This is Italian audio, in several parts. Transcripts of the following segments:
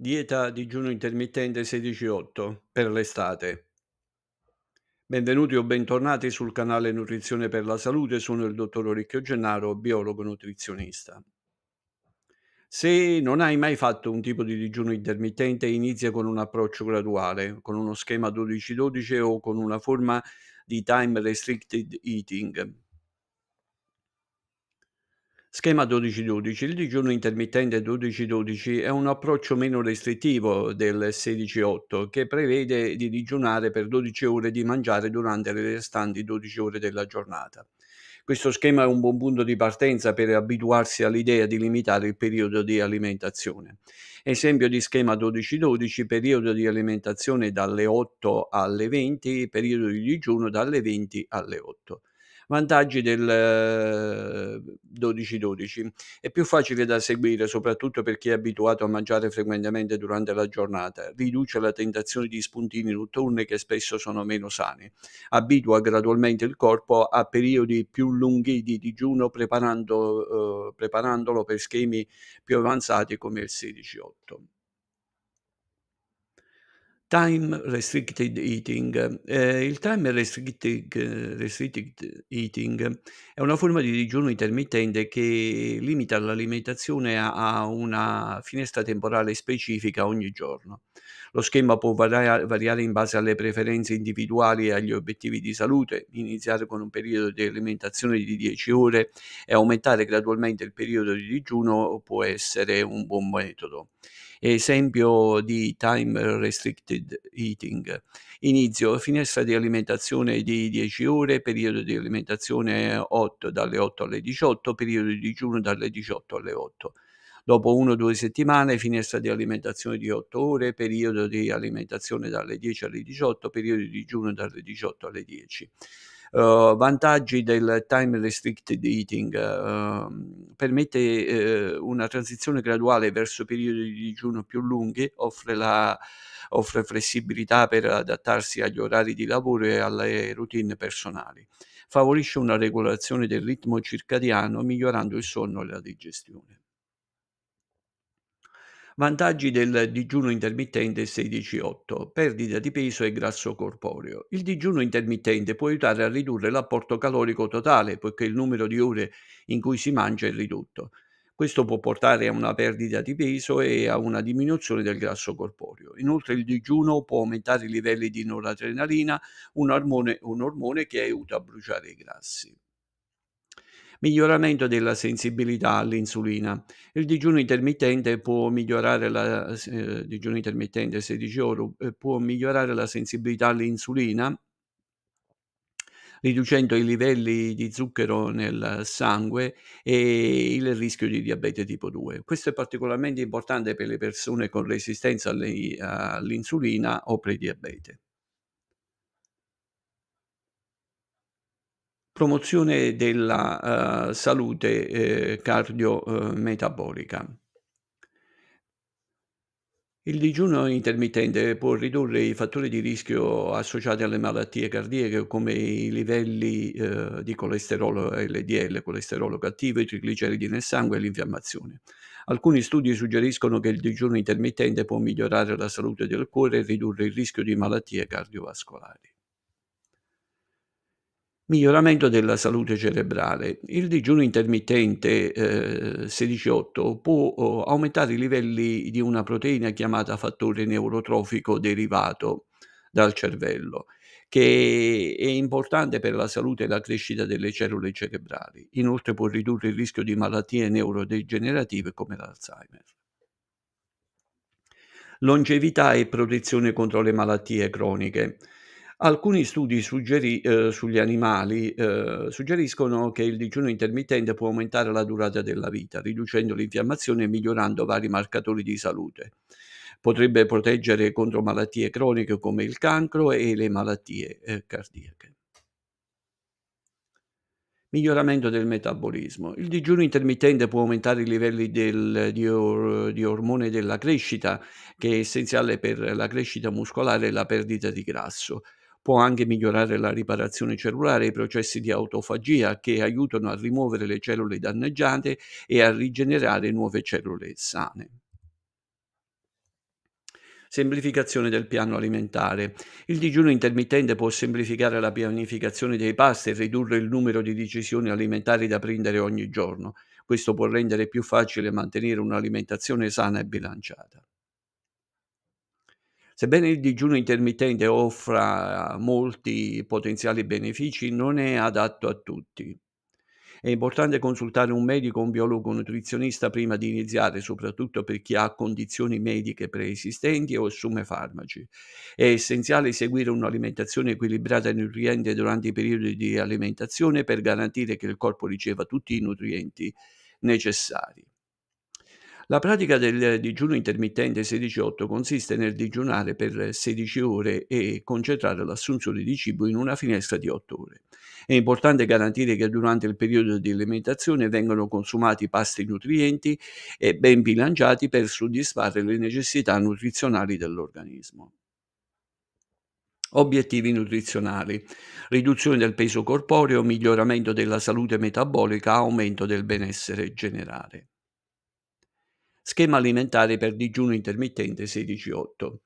Dieta digiuno intermittente 16-8 per l'estate. Benvenuti o bentornati sul canale Nutrizione per la Salute, sono il dottor Oricchio Gennaro, biologo nutrizionista. Se non hai mai fatto un tipo di digiuno intermittente, inizia con un approccio graduale, con uno schema 12-12 o con una forma di time restricted eating, Schema 12-12. Il digiuno intermittente 12-12 è un approccio meno restrittivo del 16-8 che prevede di digiunare per 12 ore e di mangiare durante le restanti 12 ore della giornata. Questo schema è un buon punto di partenza per abituarsi all'idea di limitare il periodo di alimentazione. Esempio di schema 12-12, periodo di alimentazione dalle 8 alle 20, periodo di digiuno dalle 20 alle 8 vantaggi del 12-12. Eh, è più facile da seguire, soprattutto per chi è abituato a mangiare frequentemente durante la giornata. Riduce la tentazione di spuntini notturni che spesso sono meno sani. Abitua gradualmente il corpo a periodi più lunghi di digiuno preparando, eh, preparandolo per schemi più avanzati come il 16-8 time restricted eating. Eh, il time restricted, restricted, eating è una forma di digiuno intermittente che limita l'alimentazione a, a una finestra temporale specifica ogni giorno. Lo schema può variare in base alle preferenze individuali e agli obiettivi di salute, iniziare con un periodo di alimentazione di 10 ore e aumentare gradualmente il periodo di digiuno può essere un buon metodo esempio di time restricted eating. Inizio, finestra di alimentazione di 10 ore, periodo di alimentazione 8 dalle 8 alle 18, periodo di digiuno dalle 18 alle 8 dopo una o due settimane, finestra di alimentazione di 8 ore, periodo di alimentazione dalle 10 alle 18, periodo di digiuno dalle 18 alle 10. Uh, eh, vantaggi del time restricted eating uh, permette uh, una transizione graduale verso periodi di digiuno più lunghi, offre, la, offre flessibilità per adattarsi agli orari di lavoro e alle routine personali. Favorisce una regolazione del ritmo circadiano, migliorando il sonno e la digestione. Vantaggi del digiuno intermittente 16-8, perdita di peso e grasso corporeo. Il digiuno intermittente può aiutare a ridurre l'apporto calorico totale, poiché il numero di ore in cui si mangia è ridotto. Questo può portare a una perdita di peso e a una diminuzione del grasso corporeo. Inoltre il digiuno può aumentare i livelli di noradrenalina, un ormone, un ormone che aiuta a bruciare i grassi miglioramento della sensibilità all'insulina. Il digiuno intermittente può migliorare la, eh, digiuno intermittente 16 ore, eh, può migliorare la sensibilità all'insulina riducendo i livelli di zucchero nel sangue e il rischio di diabete tipo 2. Questo è particolarmente importante per le persone con resistenza eh, all'insulina o prediabete. promozione della uh, salute eh, cardiometabolica. Eh, il digiuno intermittente può ridurre i fattori di rischio associati alle malattie cardiache come i livelli eh, di colesterolo LDL, colesterolo cattivo, i trigliceridi nel sangue e l'infiammazione. Alcuni studi suggeriscono che il digiuno intermittente può migliorare la salute del cuore e ridurre il rischio di malattie cardiovascolari. Miglioramento della salute cerebrale. Il digiuno intermittente eh, 16-8 può oh, aumentare i livelli di una proteina chiamata fattore neurotrofico derivato dal cervello, che è importante per la salute e la crescita delle cellule cerebrali. Inoltre può ridurre il rischio di malattie neurodegenerative come l'Alzheimer. Longevità e protezione contro le malattie croniche. Alcuni studi suggeri- eh, sugli animali eh, suggeriscono che il digiuno intermittente può aumentare la durata della vita, riducendo l'infiammazione e migliorando vari marcatori di salute. Potrebbe proteggere contro malattie croniche come il cancro e le malattie eh, cardiache. Miglioramento del metabolismo. Il digiuno intermittente può aumentare i livelli del, di, or, di, ormone della crescita, che è essenziale per la crescita muscolare e la perdita di grasso. Può anche migliorare la riparazione cellulare e i processi di autofagia che aiutano a rimuovere le cellule danneggiate e a rigenerare nuove cellule sane. Semplificazione del piano alimentare. Il digiuno intermittente può semplificare la pianificazione dei pasti e ridurre il numero di decisioni alimentari da prendere ogni giorno. Questo può rendere più facile mantenere un'alimentazione sana e bilanciata. Sebbene il digiuno intermittente offra molti potenziali benefici, non è adatto a tutti. È importante consultare un medico, un biologo, un nutrizionista prima di iniziare, soprattutto per chi ha condizioni mediche preesistenti o assume farmaci. È essenziale seguire un'alimentazione equilibrata e nutriente durante i periodi di alimentazione per garantire che il corpo riceva tutti i nutrienti necessari. La pratica del digiuno intermittente 16-8 consiste nel digiunare per 16 ore e concentrare l'assunzione di cibo in una finestra di 8 ore. È importante garantire che durante il periodo di alimentazione vengano consumati pasti nutrienti e ben bilanciati per soddisfare le necessità nutrizionali dell'organismo. Obiettivi nutrizionali. Riduzione del peso corporeo, miglioramento della salute metabolica, aumento del benessere generale schema alimentare per digiuno intermittente 16-8.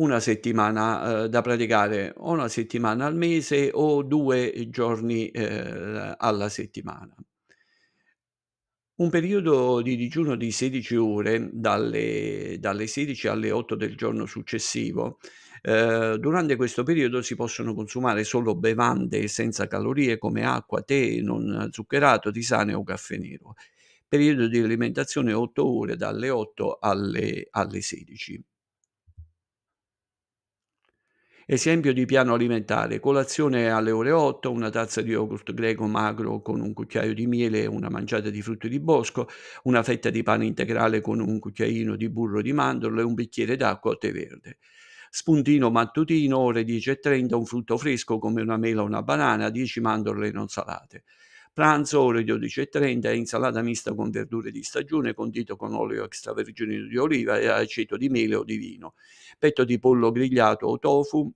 Una settimana eh, da praticare o una settimana al mese o due giorni eh, alla settimana. Un periodo di digiuno di 16 ore dalle, dalle 16 alle 8 del giorno successivo Uh, durante questo periodo si possono consumare solo bevande senza calorie come acqua, tè non zuccherato, tisane o caffè nero periodo di alimentazione 8 ore dalle 8 alle, alle 16. Esempio di piano alimentare, colazione alle ore 8, una tazza di yogurt greco magro con un cucchiaio di miele e una mangiata di frutti di bosco, una fetta di pane integrale con un cucchiaino di burro di mandorlo e un bicchiere d'acqua o tè verde. Spuntino mattutino, ore 10.30, un frutto fresco come una mela o una banana, 10 mandorle non salate pranzo ore 12.30, insalata mista con verdure di stagione, condito con olio extravergine di oliva e aceto di mele o di vino, petto di pollo grigliato o tofu,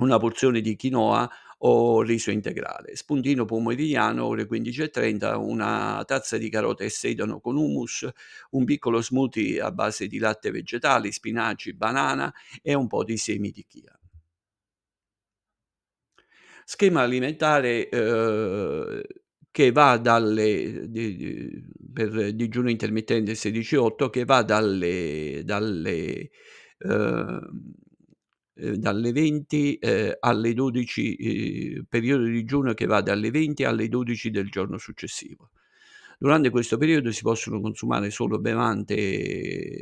una porzione di quinoa o riso integrale. Spuntino pomeridiano, ore 15.30, una tazza di carote e sedano con hummus, un piccolo smoothie a base di latte vegetale, spinaci, banana e un po' di semi di chia. Schema alimentare eh, che va dalle, di, di, per digiuno intermittente 16-8, che va dalle, dalle, eh, eh dalle 20 eh, alle 12, eh, periodo di digiuno che va dalle 20 alle 12 del giorno successivo. Durante questo periodo si possono consumare solo bevande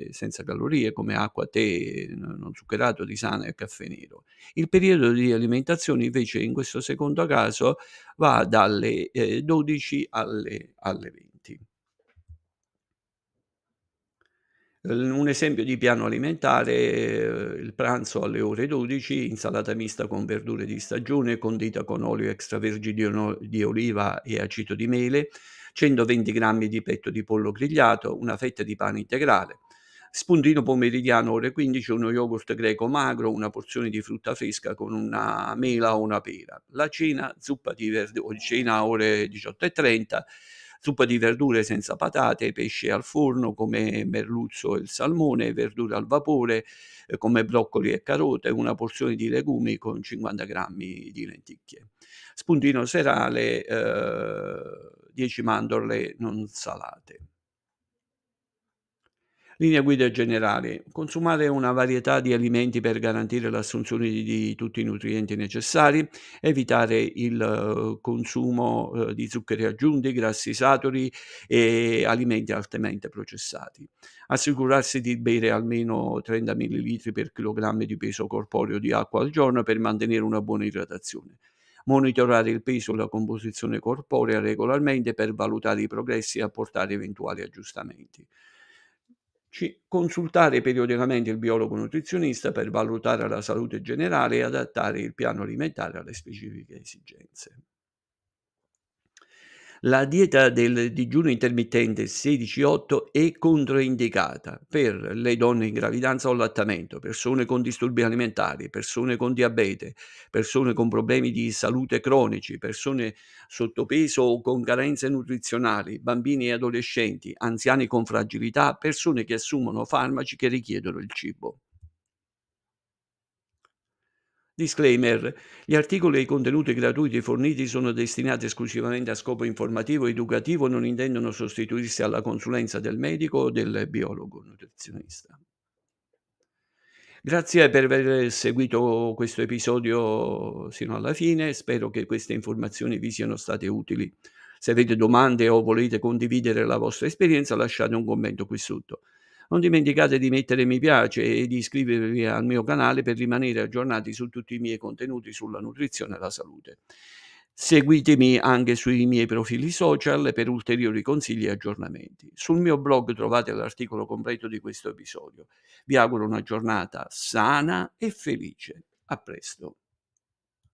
eh, senza calorie come acqua, tè non zuccherato, tisana e caffè nero. Il periodo di alimentazione invece in questo secondo caso va dalle eh, 12 alle, alle 20. Un esempio di piano alimentare, eh, il pranzo alle ore 12, insalata mista con verdure di stagione, condita con olio extravergine di oliva e aceto di mele, 120 g di petto di pollo grigliato, una fetta di pane integrale. Spuntino pomeridiano ore 15, uno yogurt greco magro, una porzione di frutta fresca con una mela o una pera. La cena, zuppa di verde, verdure, cena ore 18.30, zuppa di verdure senza patate, pesce al forno come merluzzo e il salmone, verdure al vapore eh, come broccoli e carote, una porzione di legumi con 50 g di lenticchie. Spuntino serale... Eh, 10 mandorle non salate. Linea guida generale. Consumare una varietà di alimenti per garantire l'assunzione di tutti i nutrienti necessari, evitare il eh, consumo eh, di zuccheri aggiunti, grassi saturi e alimenti altamente processati. Assicurarsi di bere almeno 30 ml per chilogrammo di peso corporeo di acqua al giorno per mantenere una buona idratazione monitorare il peso e la composizione corporea regolarmente per valutare i progressi e apportare eventuali aggiustamenti. C. Consultare periodicamente il biologo nutrizionista per valutare la salute generale e adattare il piano alimentare alle specifiche esigenze. La dieta del digiuno intermittente 16-8 è controindicata per le donne in gravidanza o allattamento, persone con disturbi alimentari, persone con diabete, persone con problemi di salute cronici, persone sottopeso o con carenze nutrizionali, bambini e adolescenti, anziani con fragilità, persone che assumono farmaci che richiedono il cibo. Disclaimer. Gli articoli e i contenuti gratuiti forniti sono destinati esclusivamente a scopo informativo ed educativo e non intendono sostituirsi alla consulenza del medico o del biologo nutrizionista. Grazie per aver seguito questo episodio sino alla fine, spero che queste informazioni vi siano state utili. Se avete domande o volete condividere la vostra esperienza lasciate un commento qui sotto. Non dimenticate di mettere mi piace e di iscrivervi al mio canale per rimanere aggiornati su tutti i miei contenuti sulla nutrizione e la salute. Seguitemi anche sui miei profili social per ulteriori consigli e aggiornamenti. Sul mio blog trovate l'articolo completo di questo episodio. Vi auguro una giornata sana e felice. A presto.